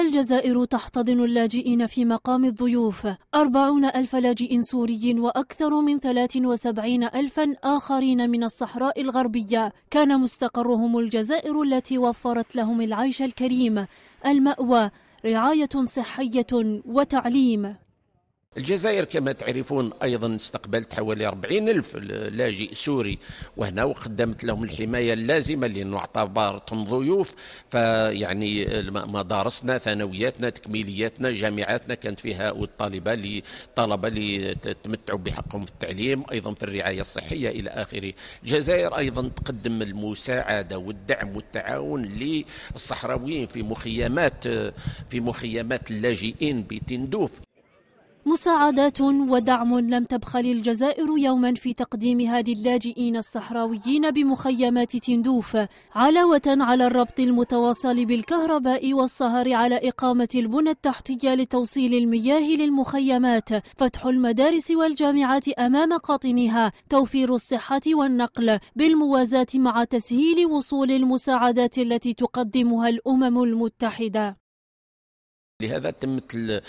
الجزائر تحتضن اللاجئين في مقام الضيوف أربعون ألف لاجئ سوري وأكثر من 73 ألفا آخرين من الصحراء الغربية كان مستقرهم الجزائر التي وفرت لهم العيش الكريم المأوى رعاية صحية وتعليم الجزائر كما تعرفون أيضا استقبلت حوالي 40 ألف لاجئ سوري وهنا وقدمت لهم الحماية اللازمة لأنه اعتبرتهم ضيوف فيعني مدارسنا ثانوياتنا تكميلياتنا جامعاتنا كانت فيها الطالبة طلبة تمتعوا بحقهم في التعليم أيضا في الرعاية الصحية إلى آخره الجزائر أيضا تقدم المساعدة والدعم والتعاون للصحراويين في مخيمات في مخيمات اللاجئين بتندوف مساعدات ودعم لم تبخل الجزائر يوما في تقديمها للاجئين الصحراويين بمخيمات تندوف علاوة على الربط المتواصل بالكهرباء والسهر على إقامة البنى التحتية لتوصيل المياه للمخيمات فتح المدارس والجامعات أمام قاطنها توفير الصحة والنقل بالموازاة مع تسهيل وصول المساعدات التي تقدمها الأمم المتحدة لهذا تمت آه،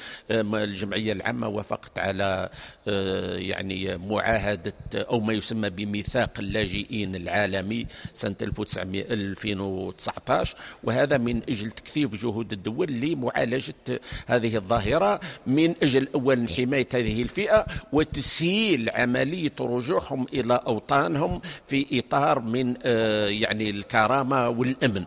الجمعيه العامه وافقت على آه، يعني معاهده او ما يسمى بميثاق اللاجئين العالمي سنه 2019 وهذا من اجل تكثيف جهود الدول لمعالجه هذه الظاهره من اجل اولا حمايه هذه الفئه وتسهيل عمليه رجوعهم الى اوطانهم في اطار من آه، يعني الكرامه والامن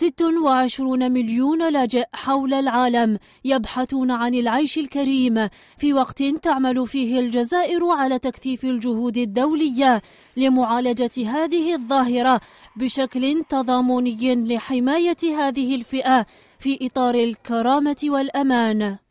26 مليون لاجئ حول العالم يبحثون عن العيش الكريم في وقت تعمل فيه الجزائر على تكثيف الجهود الدولية لمعالجة هذه الظاهرة بشكل تضامني لحماية هذه الفئة في إطار الكرامة والأمان